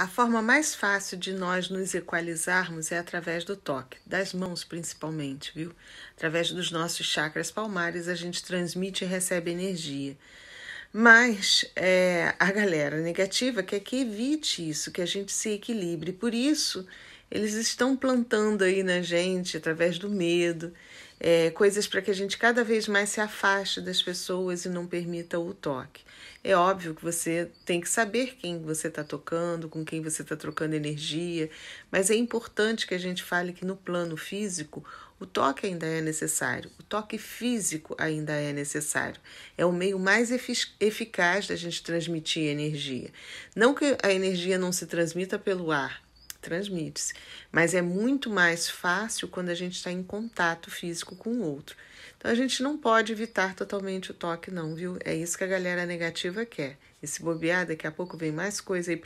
A forma mais fácil de nós nos equalizarmos é através do toque, das mãos principalmente, viu? Através dos nossos chakras palmares a gente transmite e recebe energia. Mas é, a galera negativa quer que evite isso, que a gente se equilibre. Por isso eles estão plantando aí na gente, através do medo, é, coisas para que a gente cada vez mais se afaste das pessoas e não permita o toque. É óbvio que você tem que saber quem você está tocando, com quem você está trocando energia, mas é importante que a gente fale que no plano físico o toque ainda é necessário, o toque físico ainda é necessário. É o meio mais eficaz da gente transmitir energia. Não que a energia não se transmita pelo ar, transmite-se. Mas é muito mais fácil quando a gente está em contato físico com o outro. Então a gente não pode evitar totalmente o toque, não, viu? É isso que a galera negativa quer. Esse bobear, daqui a pouco vem mais coisa aí